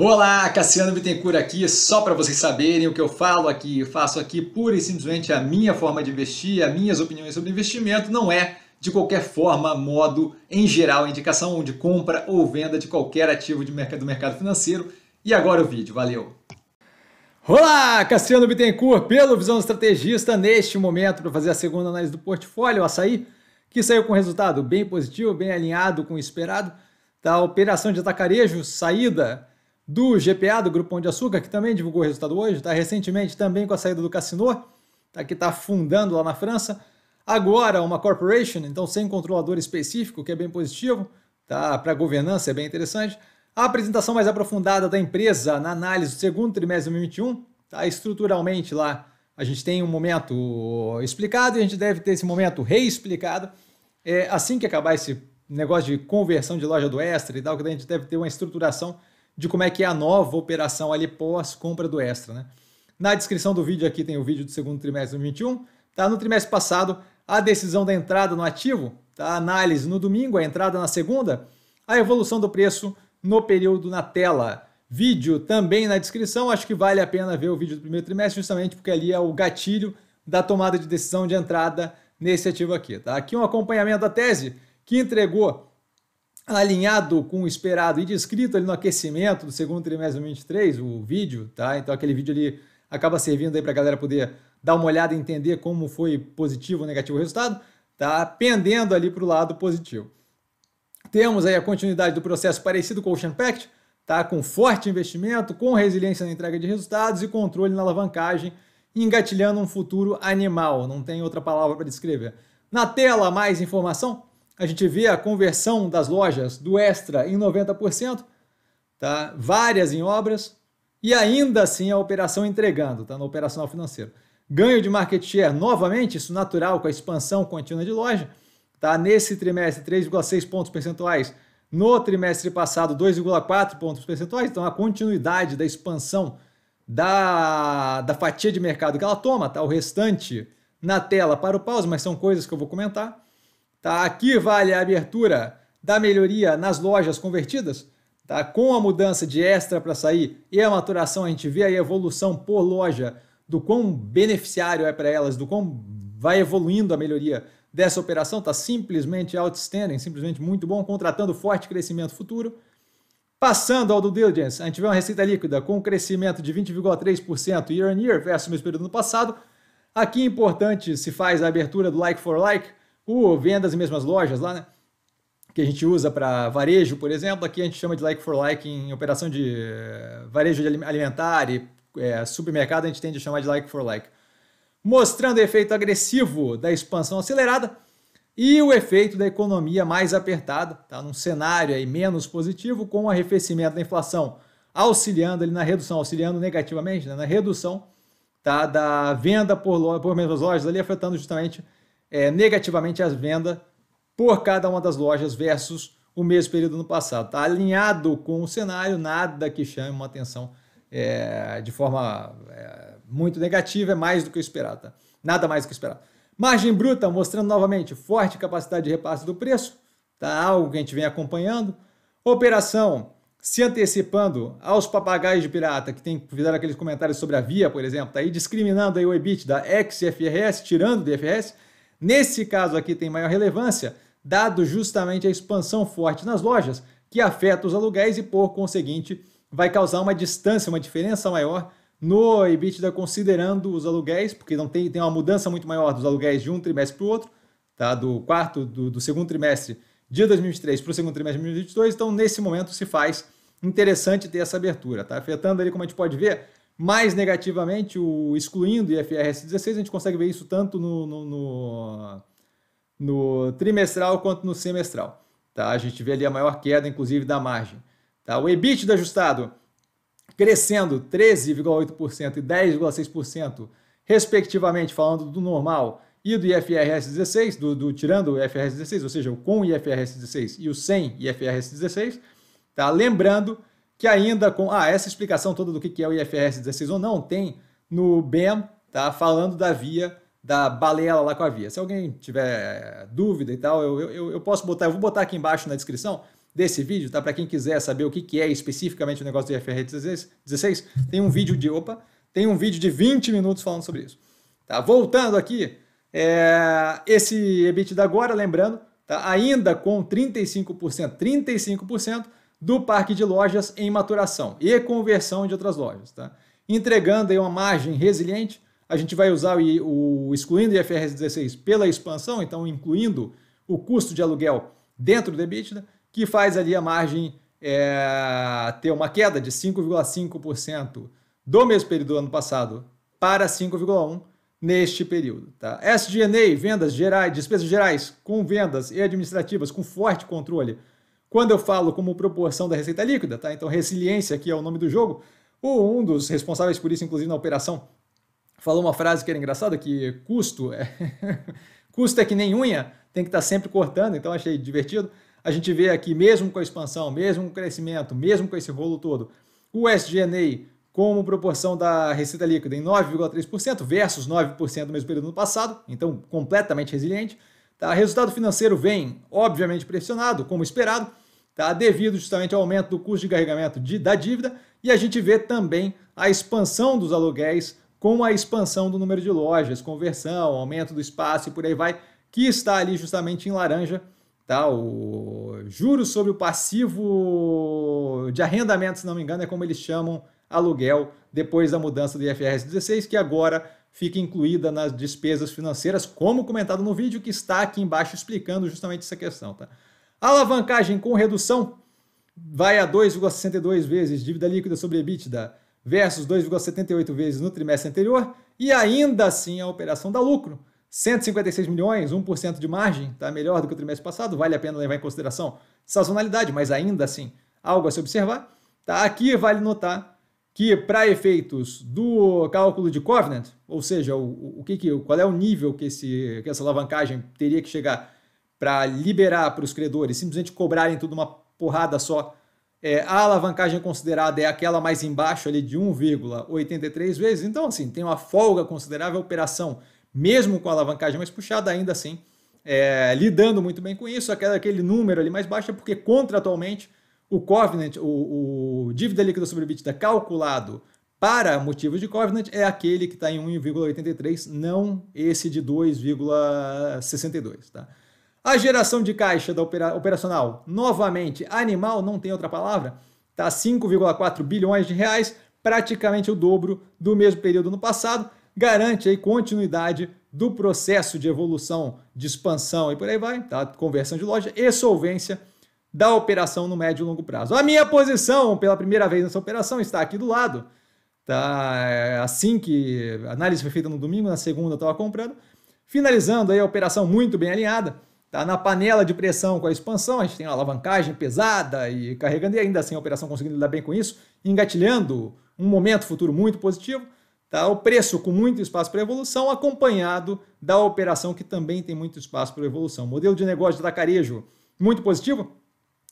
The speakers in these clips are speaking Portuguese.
Olá, Cassiano Bittencourt aqui, só para vocês saberem o que eu falo aqui, eu faço aqui pura e simplesmente a minha forma de investir, as minhas opiniões sobre investimento, não é de qualquer forma, modo, em geral, indicação de compra ou venda de qualquer ativo de mercado, do mercado financeiro. E agora o vídeo, valeu! Olá, Cassiano Bittencourt, pelo Visão Estrategista, neste momento para fazer a segunda análise do portfólio, o açaí, que saiu com resultado bem positivo, bem alinhado com o esperado, da operação de atacarejo, saída do GPA, do Grupo Pão de Açúcar, que também divulgou o resultado hoje, está recentemente também com a saída do Cassino, tá, que está fundando lá na França. Agora, uma corporation, então sem controlador específico, que é bem positivo, tá, para governança é bem interessante. A apresentação mais aprofundada da empresa na análise do segundo trimestre de 2021, tá, estruturalmente lá a gente tem um momento explicado e a gente deve ter esse momento reexplicado é, assim que acabar esse negócio de conversão de loja do Extra e tal, que a gente deve ter uma estruturação de como é que é a nova operação ali pós-compra do Extra. Né? Na descrição do vídeo aqui tem o vídeo do segundo trimestre de 2021. Tá? No trimestre passado, a decisão da entrada no ativo, tá? a análise no domingo, a entrada na segunda, a evolução do preço no período na tela. Vídeo também na descrição, acho que vale a pena ver o vídeo do primeiro trimestre, justamente porque ali é o gatilho da tomada de decisão de entrada nesse ativo aqui. Tá? Aqui um acompanhamento da tese que entregou alinhado com o esperado e descrito ali no aquecimento do segundo trimestre de 2023, o vídeo, tá? Então aquele vídeo ali acaba servindo aí para a galera poder dar uma olhada e entender como foi positivo ou negativo o resultado, tá? Pendendo ali para o lado positivo. Temos aí a continuidade do processo parecido com o Ocean Pact, tá? Com forte investimento, com resiliência na entrega de resultados e controle na alavancagem, engatilhando um futuro animal, não tem outra palavra para descrever. Na tela, mais informação a gente vê a conversão das lojas do Extra em 90%, tá? várias em obras, e ainda assim a operação entregando, tá? no operacional financeiro. Ganho de market share novamente, isso natural com a expansão contínua de loja, tá? nesse trimestre 3,6 pontos percentuais, no trimestre passado 2,4 pontos percentuais, então a continuidade da expansão da, da fatia de mercado que ela toma, tá? o restante na tela para o pause, mas são coisas que eu vou comentar. Tá? Aqui vale a abertura da melhoria nas lojas convertidas. Tá? Com a mudança de extra para sair e a maturação, a gente vê a evolução por loja do quão beneficiário é para elas, do quão vai evoluindo a melhoria dessa operação. Está simplesmente outstanding, simplesmente muito bom, contratando forte crescimento futuro. Passando ao do diligence, a gente vê uma receita líquida com um crescimento de 20,3% year on year versus o mesmo período do ano passado. Aqui é importante se faz a abertura do like for like, ou venda as mesmas lojas lá, né? Que a gente usa para varejo, por exemplo, aqui a gente chama de like for like em operação de eh, varejo de alimentar e é, supermercado, a gente tende a chamar de like for like. Mostrando o efeito agressivo da expansão acelerada e o efeito da economia mais apertada, tá? num cenário aí menos positivo, com o arrefecimento da inflação auxiliando ali na redução, auxiliando negativamente, né? na redução tá? da venda por, por mesmas lojas ali, afetando justamente é, negativamente as vendas por cada uma das lojas versus o mesmo período no passado. Está alinhado com o cenário, nada que chame uma atenção é, de forma é, muito negativa, é mais do que esperado. Tá? Nada mais do que esperado. Margem bruta, mostrando novamente forte capacidade de repasse do preço, tá? algo que a gente vem acompanhando. Operação se antecipando aos papagaios de pirata que tem, fizeram aqueles comentários sobre a Via, por exemplo, tá aí discriminando aí o EBIT da ex tirando do IFRS, Nesse caso aqui tem maior relevância, dado justamente a expansão forte nas lojas, que afeta os aluguéis e, por conseguinte, vai causar uma distância, uma diferença maior no EBITDA considerando os aluguéis, porque não tem, tem uma mudança muito maior dos aluguéis de um trimestre para o outro, tá? do quarto, do, do segundo trimestre de 2023 para o segundo trimestre de 2022, então nesse momento se faz interessante ter essa abertura, tá? afetando ali, como a gente pode ver, mais negativamente, o excluindo IFRS 16, a gente consegue ver isso tanto no, no, no, no trimestral quanto no semestral. Tá? A gente vê ali a maior queda, inclusive, da margem. Tá? O EBITDA ajustado crescendo 13,8% e 10,6%, respectivamente, falando do normal e do IFRS 16, do, do, tirando o IFRS 16, ou seja, o com IFRS 16 e o sem IFRS 16. Tá? Lembrando que ainda com ah, essa explicação toda do que é o IFRS 16 ou não, tem no BEM, tá? Falando da via, da balela lá com a via. Se alguém tiver eh, dúvida e tal, eu, eu, eu posso botar, eu vou botar aqui embaixo na descrição desse vídeo, tá? Para quem quiser saber o que é especificamente o negócio do IFRS 16, tem um vídeo de opa, tem um vídeo de 20 minutos falando sobre isso. Tá? Voltando aqui, é, esse EBITDA agora, lembrando, tá? ainda com 35%, 35% do parque de lojas em maturação e conversão de outras lojas. Tá? Entregando aí uma margem resiliente, a gente vai usar o, o excluindo o IFRS 16 pela expansão, então incluindo o custo de aluguel dentro do EBITDA, né? que faz ali a margem é, ter uma queda de 5,5% do mesmo período do ano passado para 5,1% neste período. Tá? SG&A, vendas gerais, despesas gerais com vendas e administrativas com forte controle quando eu falo como proporção da receita líquida, tá? Então resiliência aqui é o nome do jogo. O, um dos responsáveis por isso, inclusive na operação, falou uma frase que era engraçada, que custo é... custo é que nem unha, tem que estar tá sempre cortando, então achei divertido. A gente vê aqui, mesmo com a expansão, mesmo com o crescimento, mesmo com esse rolo todo, o SG&A como proporção da receita líquida em 9,3% versus 9% do mesmo período no passado, então completamente resiliente. Tá? Resultado financeiro vem, obviamente, pressionado, como esperado, tá? devido justamente ao aumento do custo de carregamento de, da dívida, e a gente vê também a expansão dos aluguéis com a expansão do número de lojas, conversão, aumento do espaço e por aí vai, que está ali justamente em laranja, tá? O juros sobre o passivo de arrendamento, se não me engano, é como eles chamam aluguel depois da mudança do IFRS 16, que agora fica incluída nas despesas financeiras, como comentado no vídeo que está aqui embaixo explicando justamente essa questão. Tá? A alavancagem com redução vai a 2,62 vezes dívida líquida sobre EBITDA versus 2,78 vezes no trimestre anterior, e ainda assim a operação dá lucro. 156 milhões, 1% de margem, tá melhor do que o trimestre passado, vale a pena levar em consideração sazonalidade, mas ainda assim, algo a se observar. Tá? Aqui vale notar que para efeitos do cálculo de covenant, ou seja, o, o que, que qual é o nível que, esse, que essa alavancagem teria que chegar para liberar para os credores, simplesmente cobrarem tudo uma porrada só, é, a alavancagem considerada é aquela mais embaixo ali de 1,83 vezes. Então, assim, tem uma folga considerável a operação, mesmo com a alavancagem mais puxada, ainda assim, é, lidando muito bem com isso, aquele, aquele número ali mais baixo é porque contratualmente o Covenant, o, o dívida líquida sobre EBITDA calculado para motivos de Covenant é aquele que está em 1,83, não esse de 2,62. Tá? A geração de caixa da opera, operacional, novamente, animal, não tem outra palavra, está 5,4 bilhões de reais, praticamente o dobro do mesmo período no passado, garante aí continuidade do processo de evolução, de expansão e por aí vai, tá? conversão de loja e solvência da operação no médio e longo prazo. A minha posição, pela primeira vez nessa operação, está aqui do lado. Tá? É assim que a análise foi feita no domingo, na segunda eu estava comprando. Finalizando aí a operação muito bem alinhada. Tá na panela de pressão com a expansão, a gente tem uma alavancagem pesada e carregando, e ainda assim a operação conseguindo lidar bem com isso, engatilhando um momento futuro muito positivo. Tá? O preço com muito espaço para evolução, acompanhado da operação que também tem muito espaço para evolução. Modelo de negócio da Carejo, muito positivo,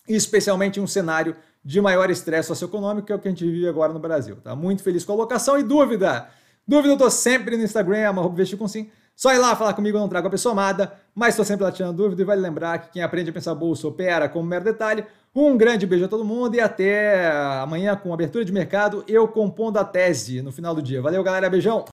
especialmente em um cenário de maior estresse socioeconômico, que é o que a gente vive agora no Brasil. Tá muito feliz com a locação e dúvida. Dúvida, eu tô sempre no Instagram, vestir com sim. Só ir lá falar comigo, eu não trago a pessoa amada, mas estou sempre lá tirando dúvida e vale lembrar que quem aprende a pensar bolsa opera como mero detalhe. Um grande beijo a todo mundo e até amanhã com abertura de mercado, eu compondo a tese no final do dia. Valeu, galera, beijão!